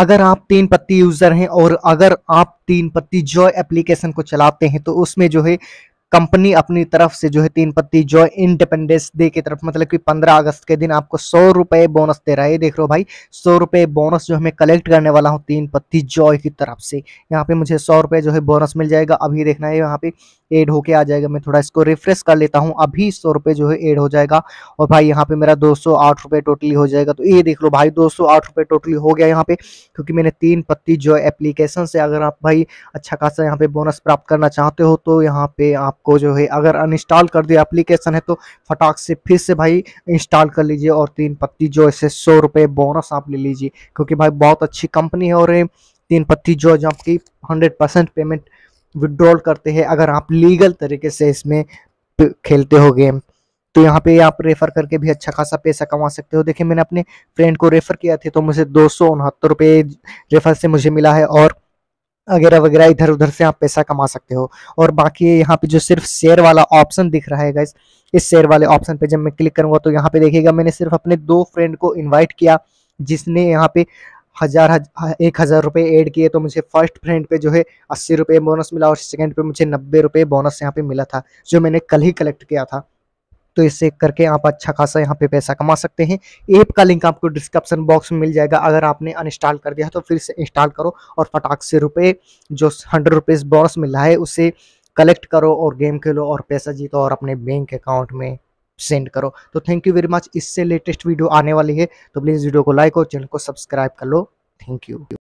अगर आप तीन पत्ती यूजर हैं और अगर आप तीन पत्ती जॉय एप्लीकेशन को चलाते हैं तो उसमें जो है कंपनी अपनी तरफ से जो है तीन पत्ती जो इंडिपेंडेंस डे की तरफ मतलब कि 15 अगस्त के दिन आपको सौ रुपये बोनस दे रहा है देख रहे हो भाई सौ रुपये बोनस जो हमें कलेक्ट करने वाला हूँ तीन पत्ती जॉय की तरफ से यहाँ पे मुझे सौ रुपये जो है बोनस मिल जाएगा अभी देखना है यहाँ पे एड होके आ जाएगा मैं थोड़ा इसको रिफ्रेश कर लेता हूँ अभी सौ रुपये जो है एड हो जाएगा और भाई यहाँ पे मेरा दो सौ आठ रुपये टोटली हो जाएगा तो ये देख लो भाई दो सौ आठ रुपये टोटली हो गया यहाँ पे क्योंकि मैंने तीन पत्ती जो है एप्लीकेशन से अगर आप भाई अच्छा खासा यहाँ पे बोनस प्राप्त करना चाहते हो तो यहाँ पे आपको जो है अगर अनइंस्टॉल कर दिया एप्लीकेशन है तो फटाक से फिर से भाई इंस्टॉल कर लीजिए और तीन पत्ती जो है सौ रुपये बोनस आप ले लीजिए क्योंकि भाई बहुत अच्छी कंपनी है और तीन पत्ती जो जो आपकी हंड्रेड परसेंट पेमेंट विड्रॉल करते हैं अगर आप लीगल तरीके से इसमें खेलते हो गेम तो यहाँ पे आप रेफर करके भी अच्छा खासा पैसा कमा सकते हो देखिए मैंने अपने फ्रेंड को रेफर किया थे तो मुझे दो सौ उनहत्तर रेफर से मुझे मिला है और वगैरह वगैरह इधर उधर से आप पैसा कमा सकते हो और बाकी यहाँ पे जो सिर्फ शेयर वाला ऑप्शन दिख रहा है गाइज इस शेयर वाले ऑप्शन पे जब मैं क्लिक करूंगा तो यहाँ पे देखिएगा मैंने सिर्फ अपने दो फ्रेंड को इन्वाइट किया जिसने यहाँ पे हज़ार हजार एक हज़ार रुपये ऐड किए तो मुझे फर्स्ट फ्रेंड पे जो है अस्सी रुपये बोनस मिला और सेकंड पे मुझे नब्बे रुपये बोनस यहाँ पे मिला था जो मैंने कल ही कलेक्ट किया था तो इसे करके आप अच्छा खासा यहाँ पे पैसा कमा सकते हैं ऐप का लिंक आपको डिस्क्रिप्शन बॉक्स में मिल जाएगा अगर आपने अनइंस्टॉल कर दिया तो फिर से इंस्टॉल करो और फटाक से रुपये जो हंड्रेड रुपीज़ बोनस मिला है उसे कलेक्ट करो और गेम खेलो और पैसा जीतो और अपने बैंक अकाउंट में सेंड करो तो थैंक यू वेरी मच इससे लेटेस्ट वीडियो आने वाली है तो प्लीज़ वीडियो को लाइक और चैनल को सब्सक्राइब कर लो थैंक यू